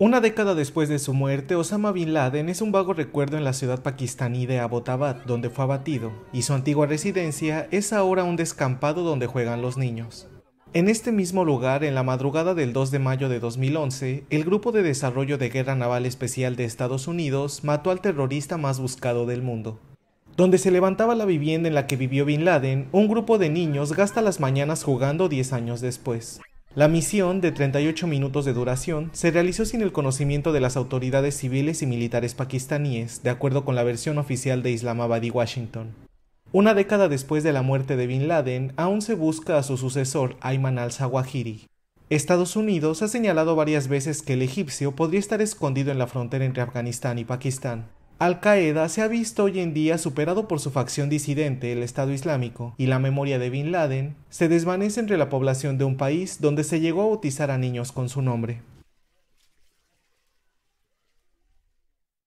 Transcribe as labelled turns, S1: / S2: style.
S1: Una década después de su muerte, Osama Bin Laden es un vago recuerdo en la ciudad pakistaní de Abbottabad, donde fue abatido, y su antigua residencia es ahora un descampado donde juegan los niños. En este mismo lugar, en la madrugada del 2 de mayo de 2011, el Grupo de Desarrollo de Guerra Naval Especial de Estados Unidos mató al terrorista más buscado del mundo. Donde se levantaba la vivienda en la que vivió Bin Laden, un grupo de niños gasta las mañanas jugando 10 años después. La misión, de 38 minutos de duración, se realizó sin el conocimiento de las autoridades civiles y militares pakistaníes, de acuerdo con la versión oficial de Islamabad y Washington. Una década después de la muerte de Bin Laden, aún se busca a su sucesor, Ayman al-Zawahiri. Estados Unidos ha señalado varias veces que el egipcio podría estar escondido en la frontera entre Afganistán y Pakistán. Al Qaeda se ha visto hoy en día superado por su facción disidente, el Estado Islámico, y la memoria de Bin Laden se desvanece entre la población de un país donde se llegó a bautizar a niños con su nombre.